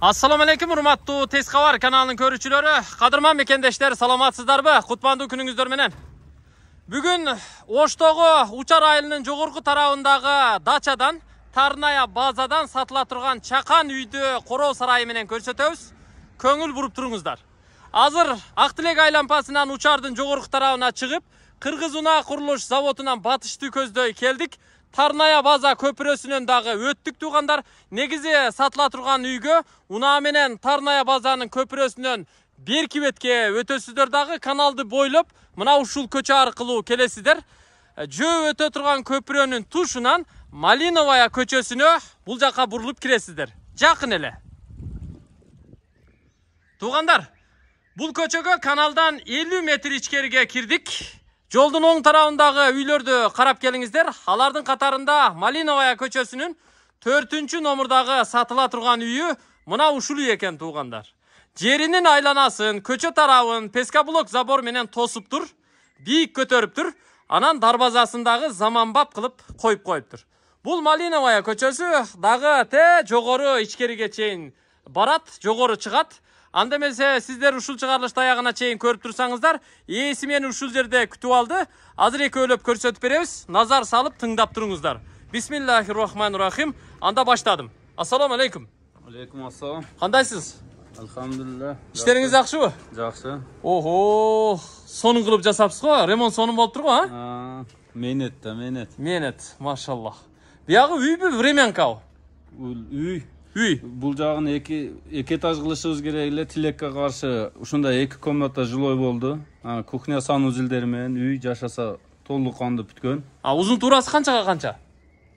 Ассаламу алейкум урматтуу тез кабар каналынын көрүүчүлөрү кадырман мекендештер саламатсыздарбы кутмандуу күніңіздер менен Бүгін оштогу учар айылынын жогорку тарабындагы дачадан тарная базадан сатыла Чақан үйді үйдү короо сарайы менен көрсөтөбүз көңүл бұрып тұрыңыздар. азыр Ақтылек айлампасынан учардын тарабына шығып, Қырғыз ұна құрылыш заводынан батышты көздөй келдік. Тарная база көпіресінен дағы өттік туғандар. Негізе сатыла тұрған үйгі ұна менен Тарная базаның көпіресінен бер кебетке өтөсүздөр дағы каналды бойлып, мына ушул көчө арқылу келесіздер. Жөө өтө тұрған көпіренің тушунан Малиновая көчөсүнө бұл жаққа бұрылып кіресіздер. Жақын әлі. Туғандар, бұл көчөгө каналдан 50 метр ичкериге кирдик. Жолдың оң тарауындағы үйлерді қарап келіңіздер. алардын қатарында малиновая көчөсүнүн төртүнчү номырдағы сатыла тұрған үйі мұна ушул екен туғандар. Жерінің айланасын көчө тарабын пескоблок забор менен тосуптур бийик көтөрүптүр анан дарбазасындағы заманбап қойып қойып коюптур Бұл малиновая көчөсү дагы те жогору ичкериге чейин барат жогору анда эмесе сиздер ушул чыгарылышты аягына чейин көрүп турсаңыздар ээси мени ушул жерде күтүп алды азыр экөөлөп көрсөтүп беребиз назар салып тыңдап туруңуздар бисмиллахи рахмани рахим анда баштадым ассалому алейкум алейкум ассалам кандайсыз алхамдулилля иштериңиз жакшыбы жакшы Охо, сонун кылып жасапсыз го ремонт сонун болуп турго а менет да менет менет машаллах Биягы үйбү временкабы үй үй бұл жағын эки эки этаж кылышыбыз керек эле тилекке қарсы ушундай эки комната жилой болду кухня санузелдери менен үй жашаса толук кандуу бүткөн а узун туурасы канчага канча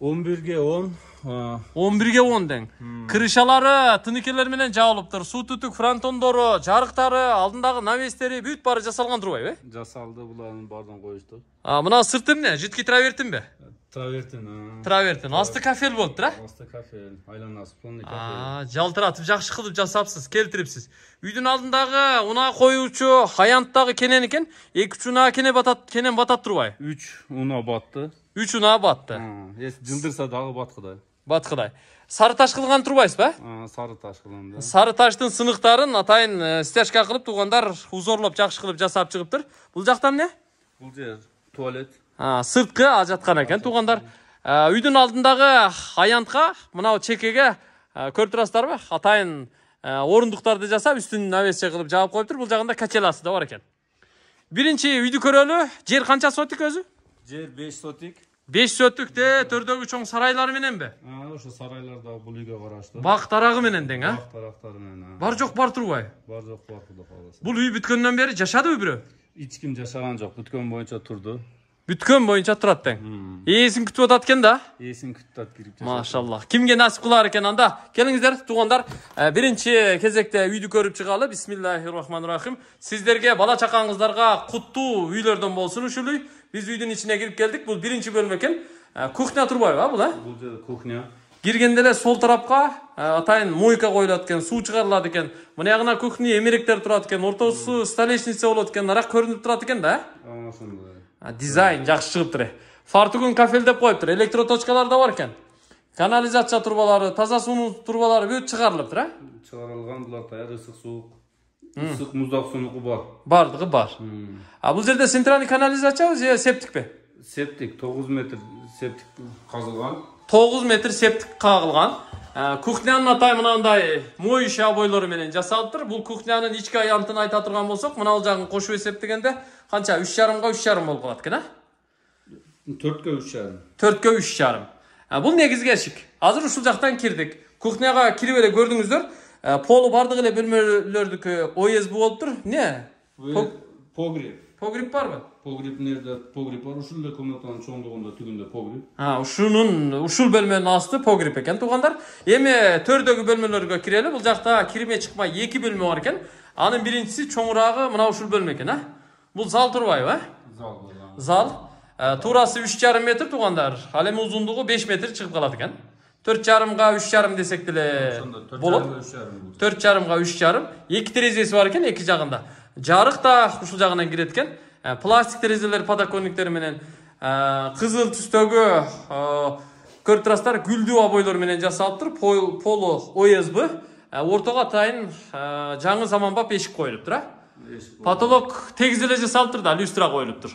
он бирге он он бирге он дең крышалары тыныкелер менен жабылыптыр суу түтүк фронтондору жарыктары алдындагы навестери бүт баары жасалган турбайбы э жасалды булардын баардыгын коюштук а мына сырты эмне жидкий травертинби травертин травертин асты кафель kafel да асты кафель кафель плонный kafel жалтыратып жақсы қылып жасапсыз келтіріпсіз үйдің алдындағы уна коюучу хаянттагы кенен экен эки үч унаа кене батады кенен батат турбайбы үч унаа батты үч унаа батты если жылдырса дагы баткыдай баткыдай сары таш кылган турбайсызбы ба сары таш кылган да сары таштын сыныктарын атайын стяжка кылып туугандар узорлоп жакшы кылып жасап чыгыптыр бул жақтан эмне бул жер туалет сыртқы жатқан екен туғандар үйдің алдындағы аянтқа мынау чекеге көріп тұрасыздар ба атайын орындықтарды жасап үстін навесе қылып жабып қойып тұр бұл жағында качеласы да бар екен бірінші үйді көрелі жер қанша сотик өзі жер беш сотик беш те төрдөгү чоң сарайлар мененби ошо сарайлардагы бул үйгө караштуу бак дарагы менен дең а бак дарактары менен бар жок бар турбайбы бар жок бар кудай кааласа бул үй бүткөндөн бери жашадыбы бирөө эч ким жашаган жок бүткөн боюнча турду бүткөн боюнча турат тең ээсин күтүп атат экен да ээсин күтүп атат кирип машалла кимге насип кылаар экен анда келиңиздер туугандар ә, биринчи кезекте үйдү көрүп чыгалы бисмиллахи рахмани рахим сиздерге бала чакаңыздарга куттуу үйлөрдөн болсун ушул үй биз үйдүн ичине кирип келдик бул биринчи бөлмө экен ә, кухня турбайбы а бул э бул жерде кухня киргенде эле сол тарапка ә, атайын мойка коюлат экен суу чыгарылат экен жагына кухня эмеректер турат экен ортосу столешница болот экен нарак көрүнүп турат экен да ошондой Dizayn yaxshi chiqibdi. Fartugun kafeldeb qo'yibdi. Elektrotochkalarda borkan. Kanalizatsiya turbalari, toza suv turbalari bu chiqarilibdi, a? Chiqarilgan bularda issiq suv, issiq muzdoq suvniqi bor. Bordig'i bor. A bu yerda sentralniy kanalizatsiya o'zi septik be. Septik 9 metr septik qazilgan. 9 метр септик қағылған ә, кухнянын атай мынандай мой үй обойлары менен жасалыптыр бул кухнянын ички аянтын айта болсок мына бул жагын кошуп эсептегенде канча үш жарымға үш жарым болып қалады экен а төрткө үш жарым төрткө үш жарым ә, бул негизги эшик азыр ушул жактан кирдик кухняга кирип эле көрдүңүздөр ә, полу баардык эле бөлмөлөрдүкү осб болуптур эмне погреб погреб барбы Pogrib nerede жерде var? бар ушул эле комнатанын чоңдугунда түбүндө Ha, ушунун ушул бөлмөнүн асты pogrib экен туугандар Эми төрдөгү бөлмөлөргө кирели. Бул жакта кирме чыкмай эки бөлмө бар экен. Анын биринчиси чоңураагы мына ушул бөлмө экен, а? Бул зал турбайбы, а? Зал. Зал. туурасы үч жарым метр туугандар Ал эми узундугу беш метр чыгып калат экен. төрт жарымга үч жарым десек деле болот төрт жарымга үч жарым эки терезеси бар экен эки жагында жарык да ушул жагынан кирет экен пластик терезелер подоконниктер менен кызыл түстөгү турасыздар гүлдүү обойлор менен жасалыптыр полу осб ортого атайын жаңы заманбап эшик коюлуптур а потолок тегиз эле жасалып да люстра коюлуптур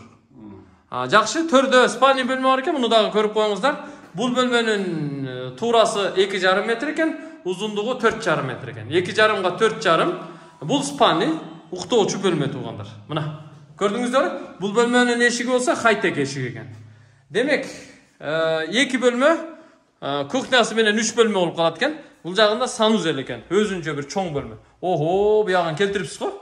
жакшы төрдө спальный бөлмө бар экен муну дагы көрүп коюңуздар бул бөлмөнүн туурасы эки жарым метр экен узундугу төрт жарым метр экен эки жарымга төрт жарым бул спальный уктоочу бөлмө туугандар мына көрдіңіздер бұл бөлменің ешігі болса хайтек ешігі екен демек ә, екі бөлме кухнясы менен үш бөлме болып қалады екен бұл жағында санузел екен өзінше бір чоң бөлме охо бұяғын келтіріпсіз ғой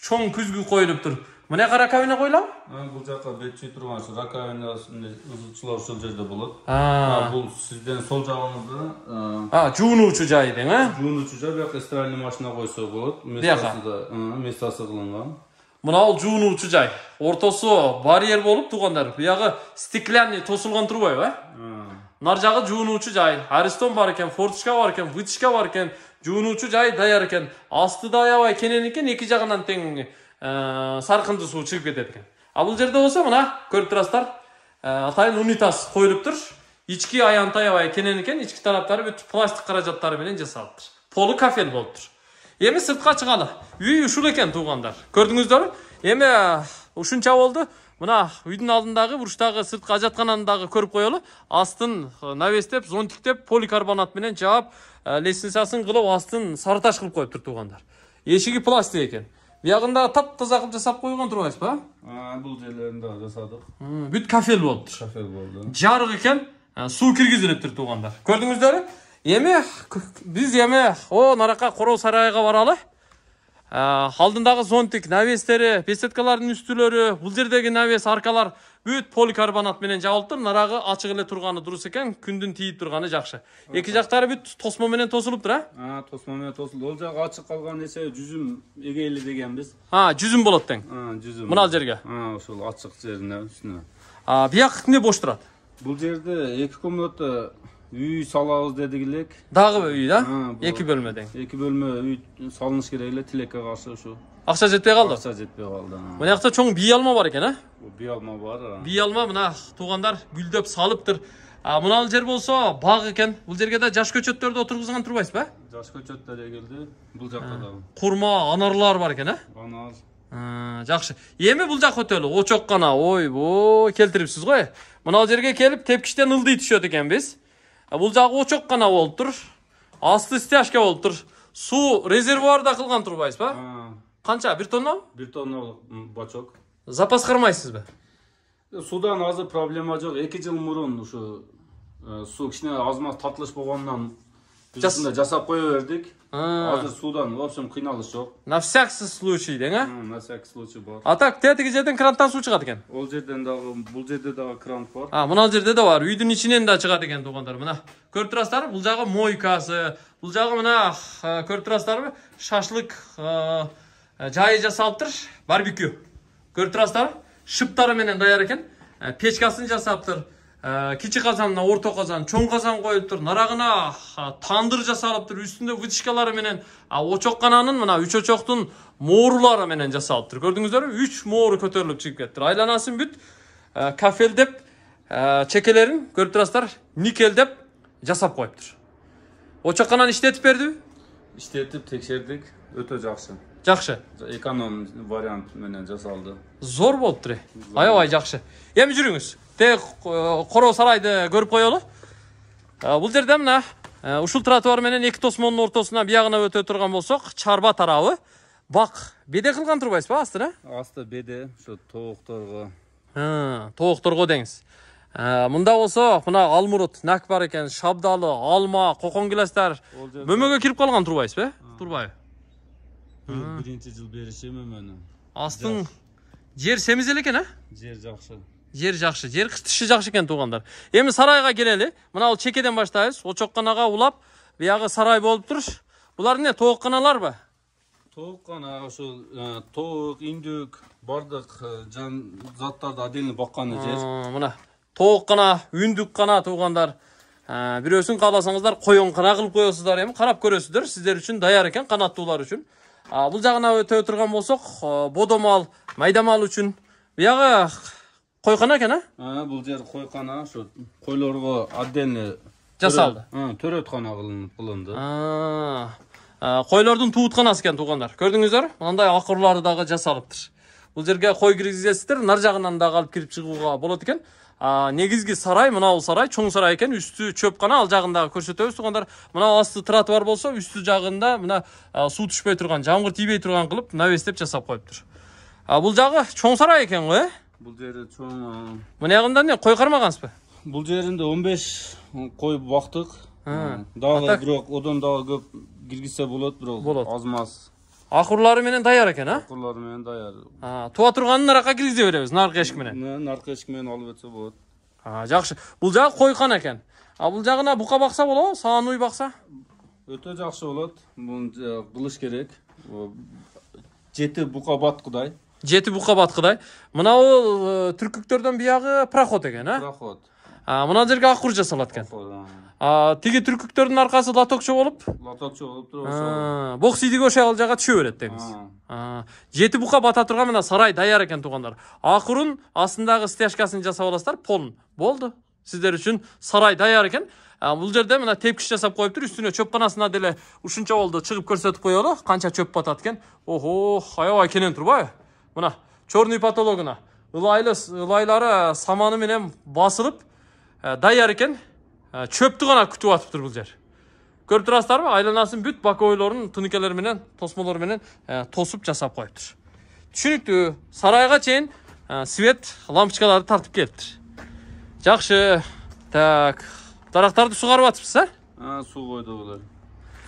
чоң күзгі қойылып тұр мына жаққа раковина қойылабы бұл жаққа бетші тұрған шы раковинасындай ызылтшылар ушул жерде болот бұл сизден сол жагыңызда жуунуучу жай дең э жуунуучу жай бияка стиральный машина койсо болот местасы кылынган мынау жуынуучу жай ортосу барьер болуп туугандар буягы стеклянный тосулган трубайбы э нар жагы жуунуучу жай аристон бар экен форточка бар экен вытяжка бар экен жуунуучу жай даяр экен асты да аябай кенен экен эки жагынан тең э, сарқынды суу чыгып кетет экен а бул жерде болсо мына көрүп турасыздар э, атайын унитаз коюлуптур ички аянты аябай кенен экен ички тараптары бүт пластик каражаттары менен жасалыптыр полу кафель болуптур эми сыртка шығалы үй ушул экен туугандар көрдүңүздөр эми ушунча болду мына үйдің алдындағы бұрыштағы сырткы ажаткананы дагы көрүп коелу астын навестеп зонтиктеп поликарбонат менен жаап лестницасын қылып астын сарыташ қылып кылып тұр туугандар эшиги пластик экен тап таза кылып жасап койгон турбайсызбы бул жерлерин дагы жасадық бүт кафель Кафел кафель жарық екен су суу киргизилиптир туугандар көрдүңүздөрбү еме біз еме о, нарақа қорау сарайға баралы. Ә, алдындағы зонтик, навестері, беседкалардың үстілері, бұл жердегі навес, аркалар бүт поликарбонат менен жабылып тұр. Нарағы ашық эле тұрғаны дұрыс екен, күндің тиіп тұрғаны жақсы. Екі жақтары бүт тосмо менен тосылып тұр, а? тосма менен тосылды. Ол жақ ашық қалған десе жүзім эгейли дегенбиз А, жүзүм болады тең. жүзүм Мына жерге. А, ошол ашық жеріне А, бош турат Бұл жерде екі комната үй салабыз дедик дағы дагы үй да эки бөлмө дең эки бөлмө үй салыныш керек эле тилекке каршы ушу акча жетпей қалды акча жетпей калды мынаякта чоң бий алма бар экен э бий алма бар бий алма мына туугандар гүлдөп салыптыр мынал жер болса бак екен бұл жерге да жаш көчөттөрдү отургузган турбайсызбы ба жаш көчөттөр деле бул жакта дагы курма анарлар бар экен э анар жакшы эми бул жак өтөлү очок гана ойбой келтирипсиз го мынал жерге келип тепкичтен ылдый түшөт экенбиз бұл жағы очок қана болып тұр асты стяжка тұр су резервуарда кылган ба қанша бир тонна бир тонналык бачок запас ба судан азыр проблема жоқ эки жыл мурун ушу су кичине аз маз татылыш жасында жасап қоя бердік азыр судан вообщем қиналыс жоқ на всякий случай дең ә на всякий случай бар а так тетігі жерден кранттан су шығады екен ол жерден дағы бұл жерде дағы крант бар а мына жерде де бар үйдің ішінен де шығады екен туғандар мына көріп тұрасыздар бұл жағы мойкасы бұл жағы мына көріп турасыздарбы? шашлык жайы жасалып тұр барбекю көріп тұрасыздар шыптары менен даяр екен печкасын жасап kichik qazandan o'rta qozon cho'ng qozon qo'yilibdir narag'ina tandir жасалыптыр үстүндө вытышкалары менен очоккананын мына үч очоктун моорулары менен жасалыптыр көрдүңүздөрбү үч моору көтөрүлүп чыгып кетиптир айланасын бүт кафел деп чекелерин көрүп турасыздар никель деп жасап коюптур очоккананы иштетип бердиби иштетип текшердик өтө жакшы жакшы эконом вариант менен жасалды зор болуптур э аябай жакшы эми жүрүңүз тек короо э, сарайды көрүп коелу э, бул жерде мына ушул э, тротуар менен эки тосмонун ортосунан биягына өтө турган болсок чарба тарабы бак беде кылган турбайсызбы астына асты беде ошо тобокторго тобокторго деңиз мында болсо мына алмурут нак бар экен шабдалы алма кокон гиластар мөмөгө кирип калган турбайсызбы э турбайбы биринчи жыл бериши мөмөнү астың жер семиз эле экен э жер жакшы жер жақсы жер қыстышы жақсы екен туғандар эми сарайға келели мынау чекеден баштайбыз очокканага улап биягы сарай болып болуп бұлар булар эмне тоокканаларбы тооккана ошол ә, тоок индүк баардык ә, жан заттарды отдельно баккан жер мына тооккана үндүккана туугандар ә, бирөөсүн кааласаңыздар коенкана кылып қоясыздар эми қарап көресіздер сіздер үшін даяр екен канаттуулар үшін бул жагына өтө турган болсок бодо мал майда мал үчүн биягы қойқана екен ә бұл жер қойқана ошо қойларға отдельно жасалды төрөтхана кылынды қойлардың туытканасы экен туугандар көрдіңіздер мынандай ақырлары дагы жасалыптыр бұл жерге қой кіргізесіздер нар жагынан дагы алып кирип чыгууга болот екен негізгі сарай мынау сарай чоң сарай үсті үстү қана ал жагын дагы туғандар мынау мына асты тротуар болса үсті жағында мына суу түшпөй турган жамгыр тийбей турган кылып навестеп жасап коюптур бұл жағы чоң сарай екен ғой? э бұл жері чоң мына жағында не қой қармағансыз ба бұл жерінде 15 қой бақтық дагы бирок одан дагы көп киргизсе болот бирок болот аз маз акурлары менен даяр экен а акурлары менен даяр туа турганын аракка киргизе беребиз наркы эшик менен наркы эшик менен алып өтсө болот жакшы бул жагы койкан экен а бул жагына бука бакса болобу саан уй бакса өтө жакшы болот муну кылыш керек жети бука бат жети бука баткыдай мынау э, түркүктөрдөн биягы проход экен э проход мына жерге акур жасалат экен тиги түркүктөрдүн аркасы лотокчо болуп лотокчо болуп туруп бок сийдиги ошол ал жака түшө берет деңиз жети бука бата турган мына сарай даяр экен туугандар акырын астындагы стяжкасын жасап аласыздар полный болду сиздер үчүн сарай даяр экен бул жерде мына тепкич жасап коюптур үстүнө чөпканасына деле ушунча болду чыгып көрсөтүп коелу канча чөп батат экен охо аябай кенен турбайбы мына черный потологына ылайлы ылайлары саманы менен басылып э, даяр экен э, чөптү гана күтүп атыптыр бул жер көрүп турасыздарбы айланасын бүт боковойлорун тыныкелер менен тосмолор менен э, тосуп жасап коюптур түшүнүктүү сарайга чейин свет лампочкаларды тартып келиптир жакшы так дарактарды сугарып атыпсыз э суу койдук эле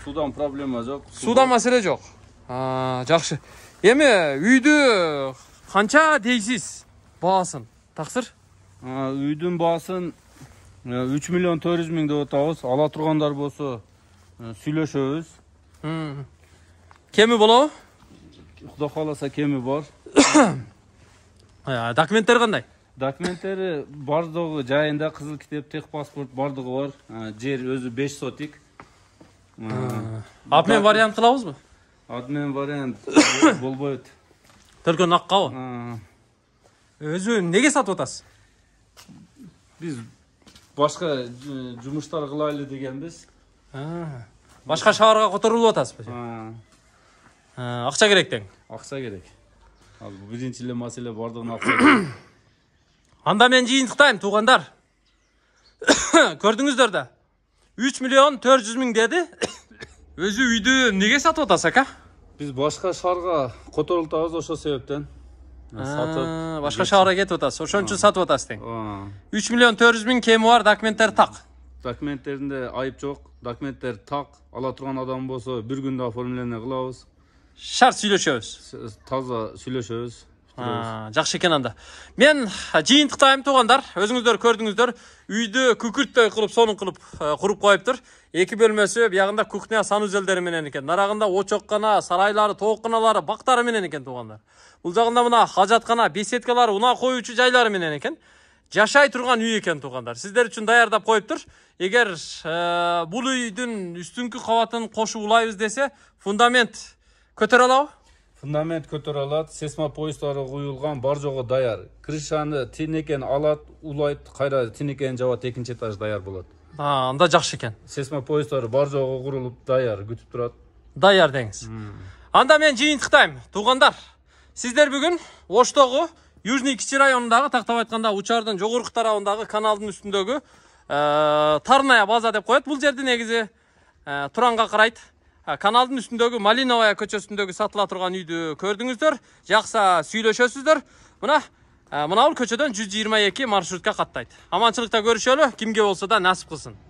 суудан проблема жок суудан маселе жок жакшы эми үйдү канча дейсиз баасын таксыр үйдүн баасын үч миллион төрт жүз миң деп атабыз ала тургандар болсо сүйлөшөбүз кеми болобу кудай кааласа кеми бар ә, документтери кандай документтери бардығы жайында кызыл китеп паспорт баардыгы бар жер өзү беш сотик апмен вариант кылабызбы Admin вариант болбойт. только аккабы? өзі неге сатып атасыз? Биз башка э, жумуштар кылайлы дегенбиз. Башка шаарга которулуп атасызбы? Акча керек тең. Акча керек. Ал биринчи эле маселе бардыгына акча Анда мен жыйынтыктайм туугандар. Көрдүңүздөр да. 3 миллион 400 миң деди. Өзү үйдү неге сатып атасыз ака? біз басқа шаһарға которылып атабыз ошол себептен сатып башка шаарга кетип атасыз ошон үчүн сатып атасыз тең үч миллион төрт жүз миң кеми бар документтер так документтеринде айып жок документтер так ала турган адам болсо бир күндө оформление кылабыз шарт сүйлөшөбүз таза сүйлөшөбүз жақсы екен анда мен жиынтықтаймын туғандар өзіңіздер көрдіңіздер үйді күкірттей қылып соны қылып құрып қойып тұр екі бөлмесі бияғында кухня санузелдеріменен екен нарағында очоккана сарайлары бақтары менен екен туғандар бұл жағында мына хажатхана беседкалары уна жайлары жайларыменен екен жашай тұрған үй екен туғандар сіздер үшін даярдап қойып тұр егер ә, бұл үйдің үстіңгі қабатын қошып улайбыз десе фундамент көтере алабы фундамент көтере алат сесма куюлган бар жогу даяр крышаны тинекен алат улайт кайра тинекен жабат экинчи этаж даяр болот анда жакшы экен сесма поезддары бар жогу курулуп даяр күтүп турат даяр деңиз анда мен жыйынтыктайм туугандар сиздер бүгүн оштогу южный кичи районундагы тактап айтканда учардын жогорку тарабындагы каналдын үстүндөгү э, тарная база деп коет бул жерди негизи э, туранга карайт каналдын үстіндегі малиновая көшесіндегі сатыла тұрған үйді көрдіңіздер жақсы сүйлөшөсүздөр мына мынабул көчөдөн жүз жыйырма эки маршрутка каттайт аманчылыкта көрүшөлү кимге болсо да насип кылсын